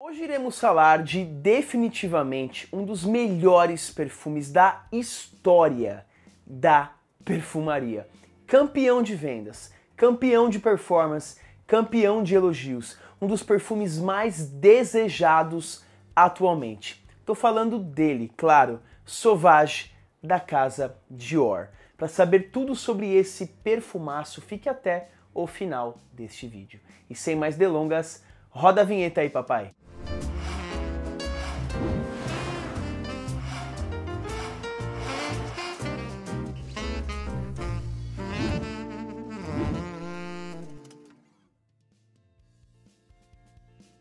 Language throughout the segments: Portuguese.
Hoje iremos falar de definitivamente um dos melhores perfumes da história da perfumaria. Campeão de vendas, campeão de performance, campeão de elogios, um dos perfumes mais desejados atualmente. Tô falando dele, claro, Sauvage da casa Dior. Para saber tudo sobre esse perfumaço, fique até o final deste vídeo. E sem mais delongas, roda a vinheta aí, papai.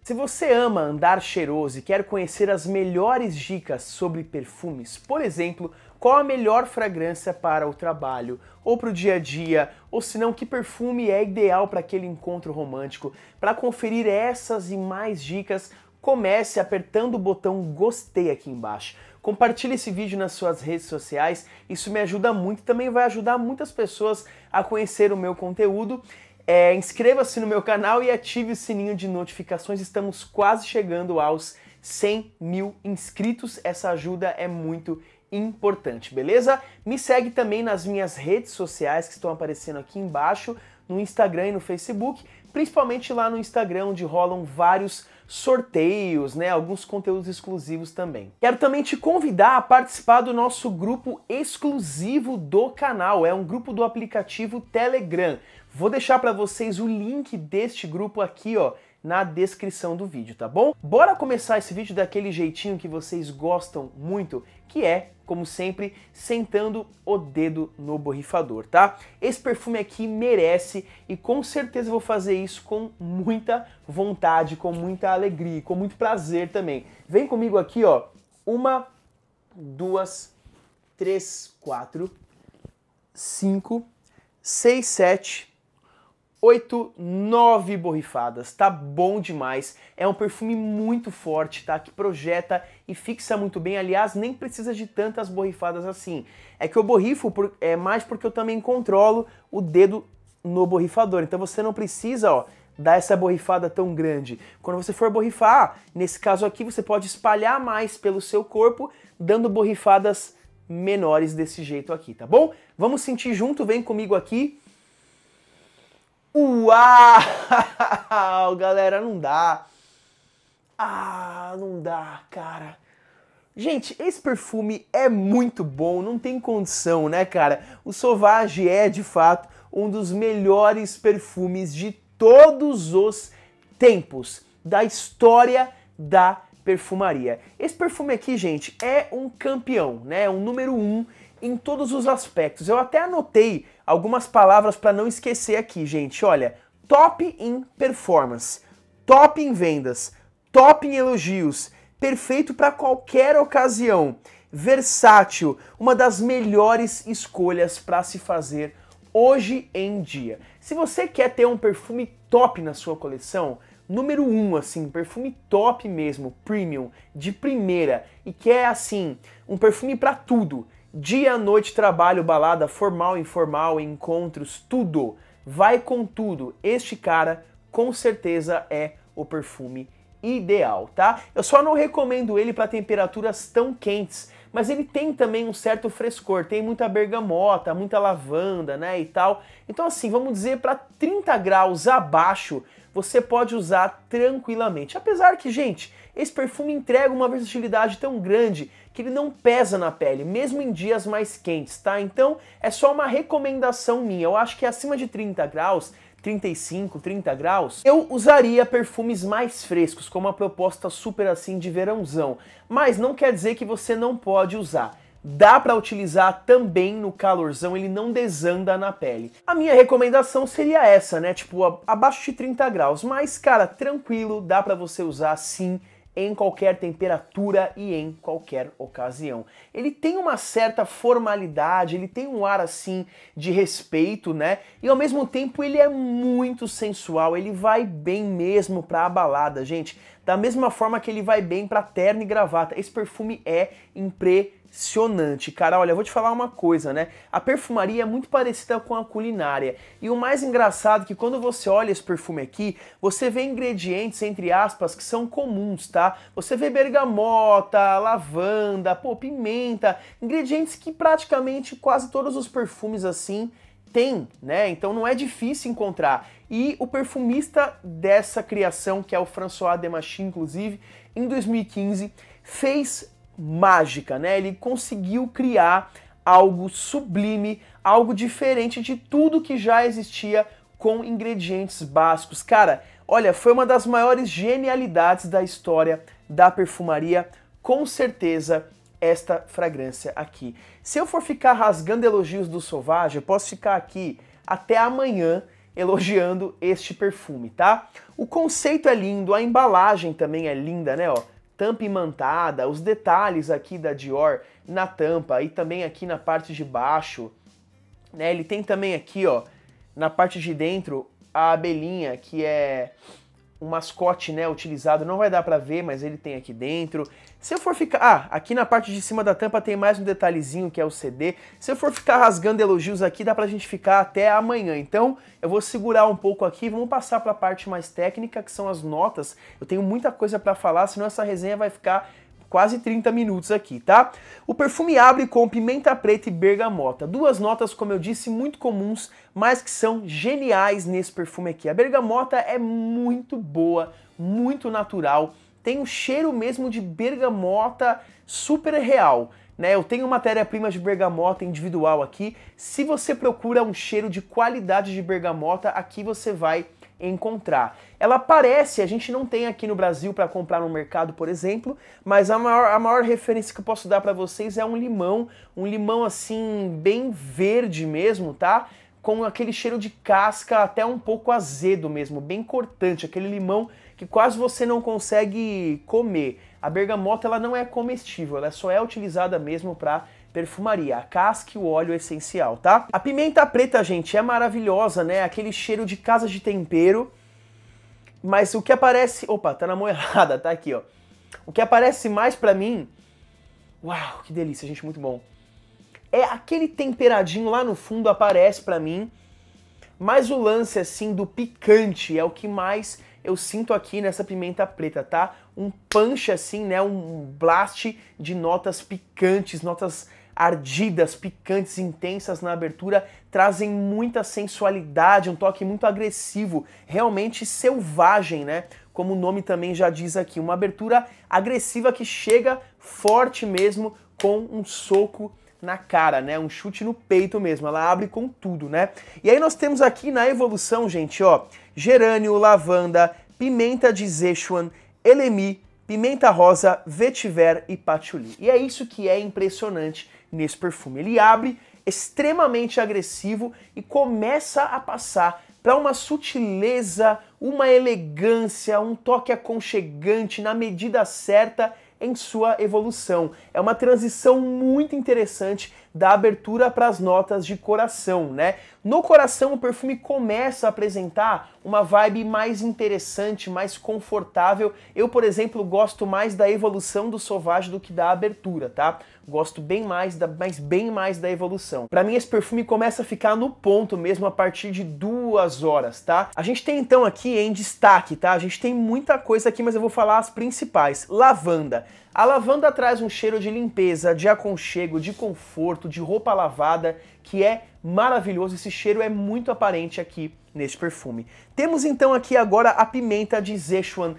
Se você ama andar cheiroso e quer conhecer as melhores dicas sobre perfumes, por exemplo, qual a melhor fragrância para o trabalho ou para o dia a dia, ou se não, que perfume é ideal para aquele encontro romântico, para conferir essas e mais dicas, comece apertando o botão gostei aqui embaixo. Compartilhe esse vídeo nas suas redes sociais, isso me ajuda muito e também vai ajudar muitas pessoas a conhecer o meu conteúdo. É, Inscreva-se no meu canal e ative o sininho de notificações. Estamos quase chegando aos 100 mil inscritos. Essa ajuda é muito importante, beleza? Me segue também nas minhas redes sociais que estão aparecendo aqui embaixo, no Instagram e no Facebook, principalmente lá no Instagram, onde rolam vários sorteios, né? Alguns conteúdos exclusivos também. Quero também te convidar a participar do nosso grupo exclusivo do canal. É um grupo do aplicativo Telegram. Vou deixar para vocês o link deste grupo aqui, ó, na descrição do vídeo, tá bom? Bora começar esse vídeo daquele jeitinho que vocês gostam muito, que é, como sempre, sentando o dedo no borrifador, tá? Esse perfume aqui merece e com certeza vou fazer isso com muita vontade, com muita alegria, com muito prazer também. Vem comigo aqui, ó, uma, duas, três, quatro, cinco, seis, sete, 8, 9 borrifadas, tá bom demais. É um perfume muito forte, tá? Que projeta e fixa muito bem. Aliás, nem precisa de tantas borrifadas assim. É que eu borrifo por, é, mais porque eu também controlo o dedo no borrifador. Então você não precisa, ó, dar essa borrifada tão grande. Quando você for borrifar, nesse caso aqui, você pode espalhar mais pelo seu corpo, dando borrifadas menores desse jeito aqui, tá bom? Vamos sentir junto, vem comigo aqui. Uau! Galera, não dá. Ah, não dá, cara. Gente, esse perfume é muito bom, não tem condição, né, cara? O Sauvage é, de fato, um dos melhores perfumes de todos os tempos da história da perfumaria. Esse perfume aqui, gente, é um campeão, né? Um número um em todos os aspectos. Eu até anotei algumas palavras para não esquecer aqui, gente. Olha, top em performance, top em vendas, top em elogios, perfeito para qualquer ocasião, versátil, uma das melhores escolhas para se fazer hoje em dia. Se você quer ter um perfume top na sua coleção, número um, assim, perfume top mesmo, premium, de primeira, e que é assim, um perfume para tudo. Dia noite, trabalho, balada, formal, informal, encontros, tudo. Vai com tudo. Este cara com certeza é o perfume ideal, tá? Eu só não recomendo ele para temperaturas tão quentes, mas ele tem também um certo frescor, tem muita bergamota, muita lavanda, né, e tal. Então assim, vamos dizer para 30 graus abaixo, você pode usar tranquilamente. Apesar que, gente, esse perfume entrega uma versatilidade tão grande que ele não pesa na pele, mesmo em dias mais quentes, tá? Então é só uma recomendação minha. Eu acho que é acima de 30 graus 35, 30 graus, eu usaria perfumes mais frescos, como uma proposta super assim de verãozão. Mas não quer dizer que você não pode usar dá para utilizar também no calorzão, ele não desanda na pele. A minha recomendação seria essa, né? Tipo, abaixo de 30 graus, mas cara, tranquilo, dá para você usar sim em qualquer temperatura e em qualquer ocasião. Ele tem uma certa formalidade, ele tem um ar assim de respeito, né? E ao mesmo tempo ele é muito sensual, ele vai bem mesmo para a balada, gente. Da mesma forma que ele vai bem para terno e gravata. Esse perfume é impre impressionante, cara. Olha, eu vou te falar uma coisa, né? A perfumaria é muito parecida com a culinária. E o mais engraçado é que quando você olha esse perfume aqui, você vê ingredientes, entre aspas, que são comuns, tá? Você vê bergamota, lavanda, pô, pimenta, ingredientes que praticamente quase todos os perfumes assim tem, né? Então não é difícil encontrar. E o perfumista dessa criação, que é o François Demachy, inclusive, em 2015, fez mágica, né? Ele conseguiu criar algo sublime, algo diferente de tudo que já existia com ingredientes básicos. Cara, olha, foi uma das maiores genialidades da história da perfumaria, com certeza esta fragrância aqui. Se eu for ficar rasgando elogios do Sauvage, eu posso ficar aqui até amanhã elogiando este perfume, tá? O conceito é lindo, a embalagem também é linda, né, ó? tampa imantada, os detalhes aqui da Dior na tampa e também aqui na parte de baixo. Né? Ele tem também aqui, ó, na parte de dentro, a abelhinha que é um mascote, né, utilizado, não vai dar para ver, mas ele tem aqui dentro. Se eu for ficar... Ah, aqui na parte de cima da tampa tem mais um detalhezinho que é o CD. Se eu for ficar rasgando elogios aqui, dá pra gente ficar até amanhã. Então, eu vou segurar um pouco aqui, vamos passar para a parte mais técnica, que são as notas. Eu tenho muita coisa para falar, senão essa resenha vai ficar quase 30 minutos aqui, tá? O perfume abre com pimenta preta e bergamota, duas notas, como eu disse, muito comuns, mas que são geniais nesse perfume aqui. A bergamota é muito boa, muito natural, tem um cheiro mesmo de bergamota super real. Né, eu tenho matéria-prima de bergamota individual aqui. Se você procura um cheiro de qualidade de bergamota, aqui você vai encontrar. Ela parece, a gente não tem aqui no Brasil para comprar no mercado, por exemplo, mas a maior, a maior referência que eu posso dar para vocês é um limão, um limão assim bem verde mesmo, tá? Com aquele cheiro de casca até um pouco azedo mesmo, bem cortante, aquele limão que quase você não consegue comer. A bergamota ela não é comestível, ela só é utilizada mesmo para perfumaria, a casca e o óleo essencial, tá? A pimenta preta, gente, é maravilhosa, né? Aquele cheiro de casa de tempero. Mas o que aparece, opa, tá na mão errada, tá aqui, ó. O que aparece mais para mim, uau, que delícia, gente, muito bom. É aquele temperadinho lá no fundo aparece para mim. Mas o lance assim do picante é o que mais eu sinto aqui nessa pimenta preta, tá? Um punch assim, né? Um blast de notas picantes, notas ardidas, picantes, intensas na abertura, trazem muita sensualidade, um toque muito agressivo, realmente selvagem, né? Como o nome também já diz aqui, uma abertura agressiva que chega forte mesmo com um soco na cara, né? Um chute no peito mesmo. Ela abre com tudo, né? E aí nós temos aqui na evolução, gente, ó, gerânio, lavanda, pimenta de Sichuan, elemi, pimenta rosa, vetiver e patchouli. E é isso que é impressionante nesse perfume. Ele abre extremamente agressivo e começa a passar para uma sutileza, uma elegância, um toque aconchegante na medida certa em sua evolução. É uma transição muito interessante da abertura para as notas de coração, né? No coração o perfume começa a apresentar uma vibe mais interessante, mais confortável. Eu, por exemplo, gosto mais da evolução do Sauvage do que da abertura, tá? Gosto bem mais da, mas bem mais da evolução. Para mim esse perfume começa a ficar no ponto mesmo a partir de duas horas, tá? A gente tem então aqui em destaque, tá? A gente tem muita coisa aqui, mas eu vou falar as principais. Lavanda. A lavanda traz um cheiro de limpeza, de aconchego, de conforto, de roupa lavada, que é maravilhoso. Esse cheiro é muito aparente aqui neste perfume. Temos então aqui agora a pimenta de Sichuan.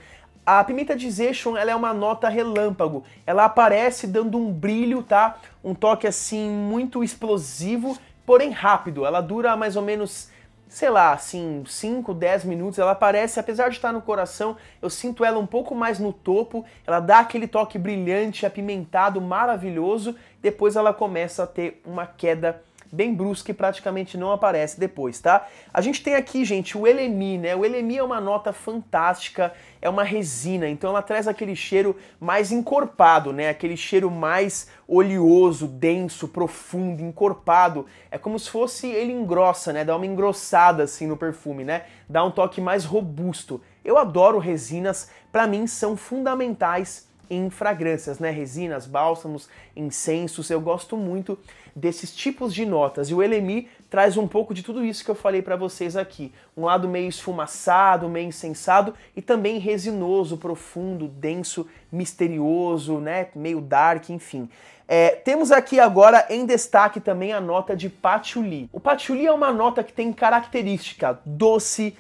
A pimenta de Sichuan, ela é uma nota relâmpago. Ela aparece dando um brilho, tá? Um toque assim muito explosivo, porém rápido. Ela dura mais ou menos sei lá, assim, 5, 10 minutos, ela aparece, apesar de estar no coração, eu sinto ela um pouco mais no topo, ela dá aquele toque brilhante, apimentado, maravilhoso, depois ela começa a ter uma queda bem brusca e praticamente não aparece depois, tá? A gente tem aqui, gente, o elemi, né? O elemi é uma nota fantástica, é uma resina, então ela traz aquele cheiro mais encorpado, né? Aquele cheiro mais oleoso, denso, profundo, encorpado. É como se fosse ele engrossa, né? Dá uma engrossada assim no perfume, né? Dá um toque mais robusto. Eu adoro resinas, para mim são fundamentais em fragrâncias, né? Resinas, bálsamos, incensos. Eu gosto muito desses tipos de notas. E o Elemi traz um pouco de tudo isso que eu falei para vocês aqui. Um lado meio esfumaçado, meio incensado e também resinoso, profundo, denso, misterioso, né? Meio dark, enfim. É, temos aqui agora em destaque também a nota de patchouli. O patchouli é uma nota que tem característica doce,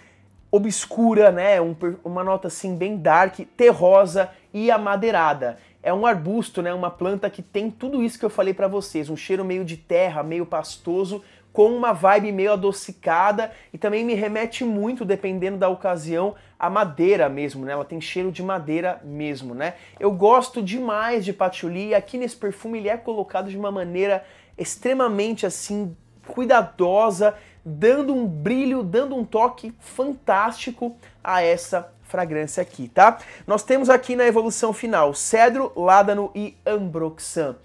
obscura, né? Um, uma nota assim bem dark, terrosa e a madeirada. É um arbusto, né, uma planta que tem tudo isso que eu falei para vocês, um cheiro meio de terra, meio pastoso, com uma vibe meio adocicada e também me remete muito, dependendo da ocasião, a madeira mesmo, né? Ela tem cheiro de madeira mesmo, né? Eu gosto demais de patchouli e aqui nesse perfume ele é colocado de uma maneira extremamente assim cuidadosa, dando um brilho, dando um toque fantástico a essa fragrância aqui, tá? Nós temos aqui na evolução final cedro, ládano e ambroxan.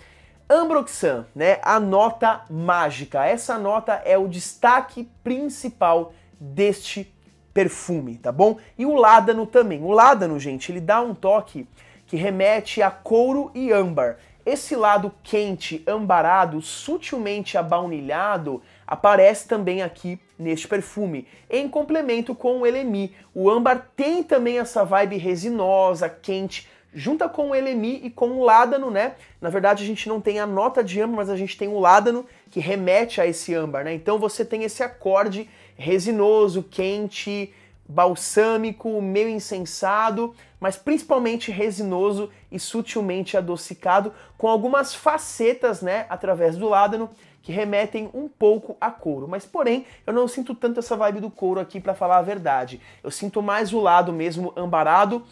Ambroxan, né? A nota mágica. Essa nota é o destaque principal deste perfume, tá bom? E o ládano também. O ládano, gente, ele dá um toque que remete a couro e âmbar. Esse lado quente, ambarado, sutilmente abaunilhado, aparece também aqui neste perfume. Em complemento com o LMI, o âmbar tem também essa vibe resinosa, quente, junta com o LMI e com o ládano, né? Na verdade, a gente não tem a nota de âmbar, mas a gente tem o ládano que remete a esse âmbar, né? Então você tem esse acorde resinoso, quente, balsâmico, meio incensado, mas principalmente resinoso e sutilmente adocicado, com algumas facetas, né, através do ládano, que remetem um pouco a couro, mas porém eu não sinto tanto essa vibe do couro aqui para falar a verdade. Eu sinto mais o lado mesmo ambarado,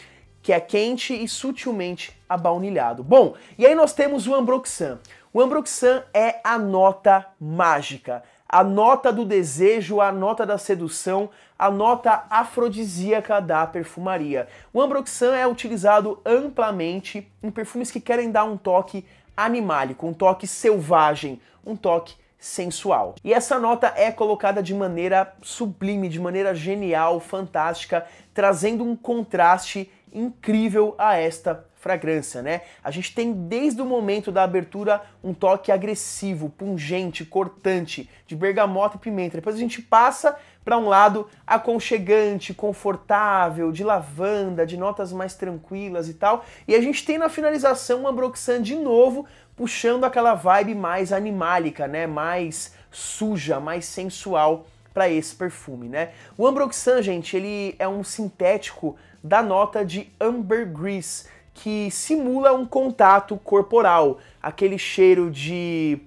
que é quente e sutilmente abaunilhado. Bom, e aí nós temos o Ambroxan. O Ambroxan é a nota mágica, a nota do desejo, a nota da sedução, a nota afrodisíaca da perfumaria. O Ambroxan é utilizado amplamente em perfumes que querem dar um toque animálico, um toque selvagem, um toque sensual. E essa nota é colocada de maneira sublime, de maneira genial, fantástica, trazendo um contraste incrível a esta fragrância, né? A gente tem desde o momento da abertura um toque agressivo, pungente, cortante, de bergamota e pimenta. Depois a gente passa para um lado aconchegante, confortável, de lavanda, de notas mais tranquilas e tal. E a gente tem na finalização uma Broxan de novo, puxando aquela vibe mais animálica, né? Mais suja, mais sensual para esse perfume, né? O Ambroxan, gente, ele é um sintético da nota de ambergris, que simula um contato corporal, aquele cheiro de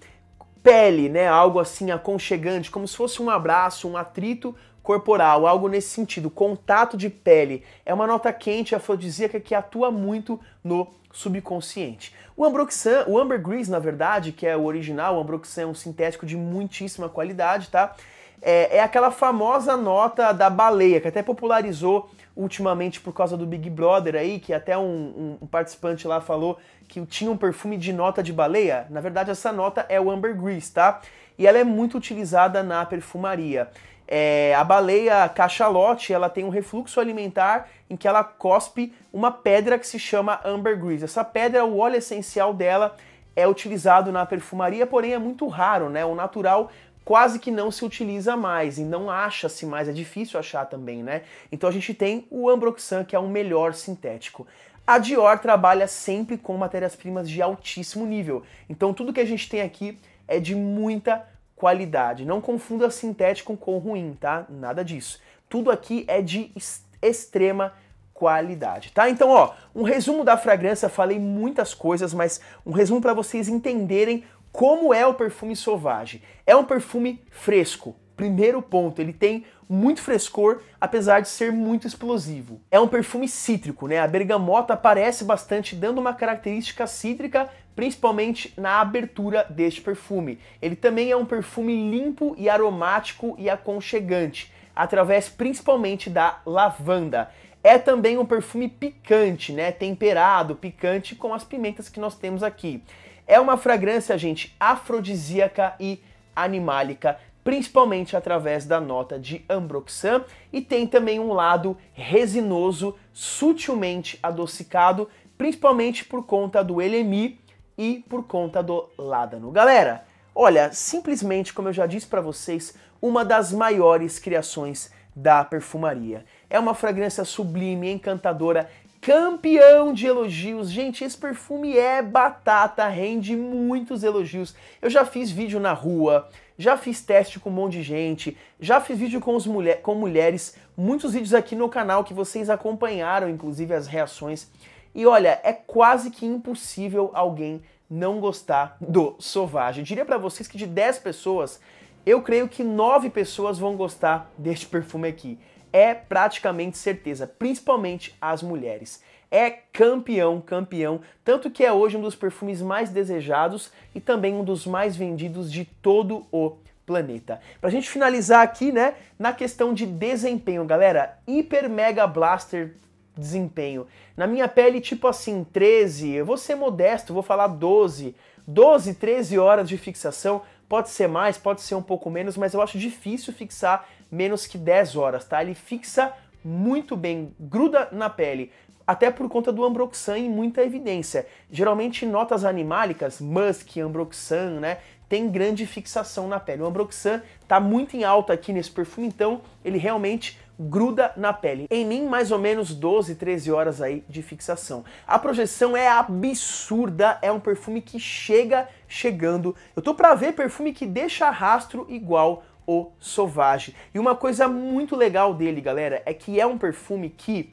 pele, né? Algo assim aconchegante, como se fosse um abraço, um atrito corporal, algo nesse sentido. Contato de pele é uma nota quente afrodisíaca que atua muito no subconsciente. O Ambroxan, o Ambergris, na verdade, que é o original, o Ambroxan é um sintético de muitíssima qualidade, tá? É, é aquela famosa nota da baleia que até popularizou ultimamente por causa do Big Brother aí, que até um, um, um participante lá falou que tinha um perfume de nota de baleia. Na verdade, essa nota é o ambergris, tá? E ela é muito utilizada na perfumaria. É, a baleia cachalote ela tem um refluxo alimentar em que ela cospe uma pedra que se chama ambergris. Essa pedra, o óleo essencial dela é utilizado na perfumaria, porém é muito raro, né? O natural quase que não se utiliza mais e não acha-se mais, é difícil achar também, né? Então a gente tem o Ambroxan, que é o melhor sintético. A Dior trabalha sempre com matérias-primas de altíssimo nível. Então tudo que a gente tem aqui é de muita qualidade. Não confunda sintético com ruim, tá? Nada disso. Tudo aqui é de extrema qualidade qualidade, tá? Então, ó, um resumo da fragrância, falei muitas coisas, mas um resumo para vocês entenderem como é o perfume Sauvage? É um perfume fresco. Primeiro ponto, ele tem muito frescor, apesar de ser muito explosivo. É um perfume cítrico, né? A bergamota aparece bastante, dando uma característica cítrica, principalmente na abertura deste perfume. Ele também é um perfume limpo e aromático e aconchegante, através principalmente da lavanda. É também um perfume picante, né? Temperado, picante com as pimentas que nós temos aqui. É uma fragrância, gente, afrodisíaca e animálica, principalmente através da nota de ambroxan, e tem também um lado resinoso, sutilmente adocicado, principalmente por conta do LMI e por conta do ládano. Galera, olha, simplesmente como eu já disse para vocês, uma das maiores criações da perfumaria. É uma fragrância sublime, encantadora, campeão de elogios. Gente, esse perfume é batata, rende muitos elogios. Eu já fiz vídeo na rua, já fiz teste com um monte de gente, já fiz vídeo com, os mulher, com mulheres, muitos vídeos aqui no canal que vocês acompanharam, inclusive as reações. E olha, é quase que impossível alguém não gostar do Sauvage. Eu diria para vocês que de 10 pessoas, eu creio que 9 pessoas vão gostar deste perfume aqui é praticamente certeza, principalmente as mulheres. É campeão, campeão, tanto que é hoje um dos perfumes mais desejados e também um dos mais vendidos de todo o planeta. Pra gente finalizar aqui, né, na questão de desempenho, galera, hiper mega blaster desempenho. Na minha pele, tipo assim, 13, eu vou ser modesto, vou falar 12, 12, 13 horas de fixação Pode ser mais, pode ser um pouco menos, mas eu acho difícil fixar menos que 10 horas, tá? Ele fixa muito bem, gruda na pele, até por conta do ambroxan em muita evidência. Geralmente notas animálicas, musk, ambroxan, né, tem grande fixação na pele. O ambroxan está muito em alta aqui nesse perfume, então ele realmente gruda na pele. Em mim, mais ou menos 12, 13 horas aí de fixação. A projeção é absurda, é um perfume que chega chegando. Eu tô pra ver perfume que deixa rastro igual o Sauvage. E uma coisa muito legal dele, galera, é que é um perfume que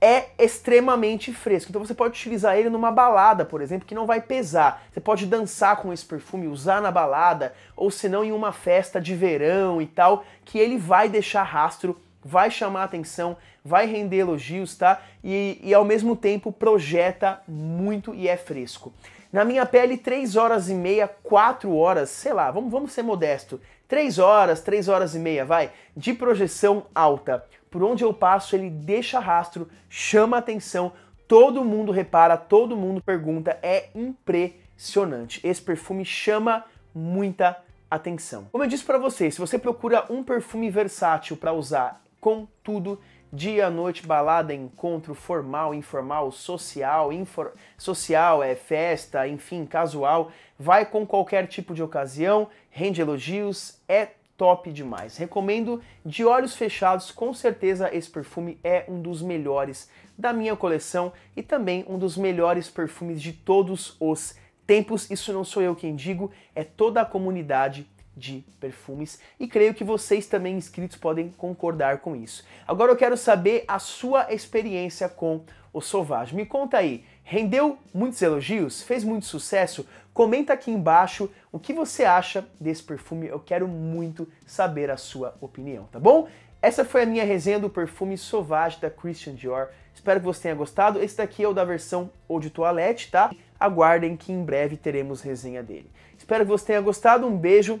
é extremamente fresco. Então você pode utilizar ele numa balada, por exemplo, que não vai pesar. Você pode dançar com esse perfume, usar na balada, ou se não em uma festa de verão e tal, que ele vai deixar rastro vai chamar atenção, vai render elogios, tá? E, e ao mesmo tempo projeta muito e é fresco. Na minha pele, 3 horas e meia, 4 horas, sei lá, vamos, vamos ser modesto. 3 horas, 3 horas e meia, vai, de projeção alta. Por onde eu passo, ele deixa rastro, chama atenção, todo mundo repara, todo mundo pergunta, é impressionante. Esse perfume chama muita atenção. Como eu disse para vocês, se você procura um perfume versátil para usar com tudo. Dia, noite, balada, encontro formal, informal, social, infor... social, é festa, enfim, casual. Vai com qualquer tipo de ocasião, rende elogios, é top demais. Recomendo de olhos fechados, com certeza esse perfume é um dos melhores da minha coleção e também um dos melhores perfumes de todos os tempos. Isso não sou eu quem digo, é toda a comunidade de perfumes e creio que vocês também inscritos podem concordar com isso. Agora eu quero saber a sua experiência com o Sauvage. Me conta aí, rendeu muitos elogios? Fez muito sucesso? Comenta aqui embaixo o que você acha desse perfume. Eu quero muito saber a sua opinião, tá bom? Essa foi a minha resenha do perfume Sauvage da Christian Dior. Espero que você tenha gostado. Esse daqui é o da versão ou de toilette, tá? Aguardem que em breve teremos resenha dele. Espero que você tenha gostado. Um beijo